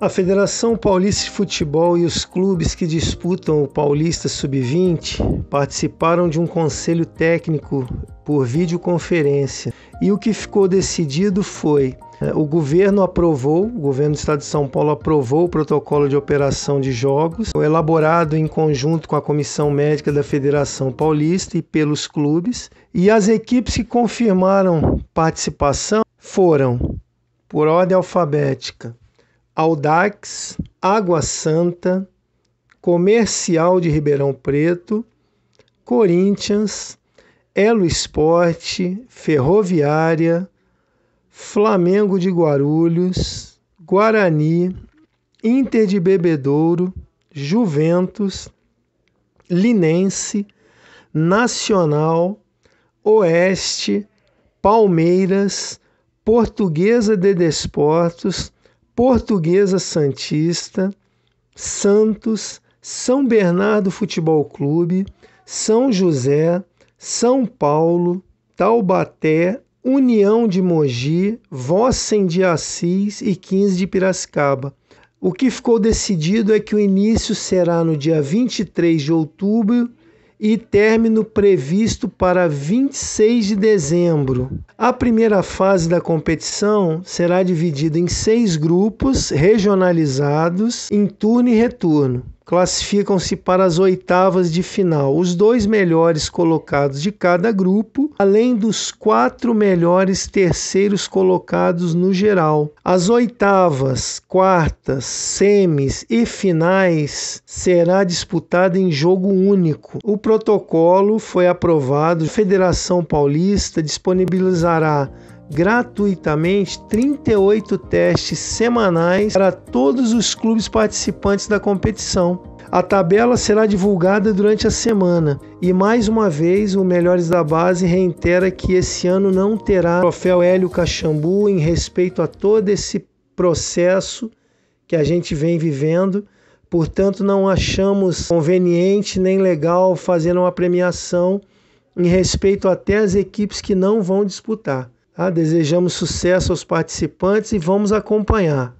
A Federação Paulista de Futebol e os clubes que disputam o Paulista Sub-20 participaram de um conselho técnico por videoconferência. E o que ficou decidido foi: é, o governo aprovou, o governo do estado de São Paulo aprovou o protocolo de operação de jogos, elaborado em conjunto com a comissão médica da Federação Paulista e pelos clubes. E as equipes que confirmaram participação foram, por ordem alfabética, Audax, Água Santa, Comercial de Ribeirão Preto, Corinthians, Elo Esporte, Ferroviária, Flamengo de Guarulhos, Guarani, Inter de Bebedouro, Juventus, Linense, Nacional, Oeste, Palmeiras, Portuguesa de Desportos, Portuguesa Santista, Santos, São Bernardo Futebol Clube, São José, São Paulo, Taubaté, União de Mogi, Vossen de Assis e 15 de Piracicaba. O que ficou decidido é que o início será no dia 23 de outubro e término previsto para 26 de dezembro. A primeira fase da competição será dividida em seis grupos regionalizados em turno e retorno. Classificam-se para as oitavas de final os dois melhores colocados de cada grupo além dos quatro melhores terceiros colocados no geral. As oitavas, quartas, semis e finais será disputada em jogo único. O protocolo foi aprovado. A Federação Paulista disponibilizará gratuitamente 38 testes semanais para todos os clubes participantes da competição. A tabela será divulgada durante a semana e mais uma vez o Melhores da Base reitera que esse ano não terá troféu Hélio Caxambu em respeito a todo esse processo que a gente vem vivendo. Portanto, não achamos conveniente nem legal fazer uma premiação em respeito até às equipes que não vão disputar. Ah, desejamos sucesso aos participantes e vamos acompanhar.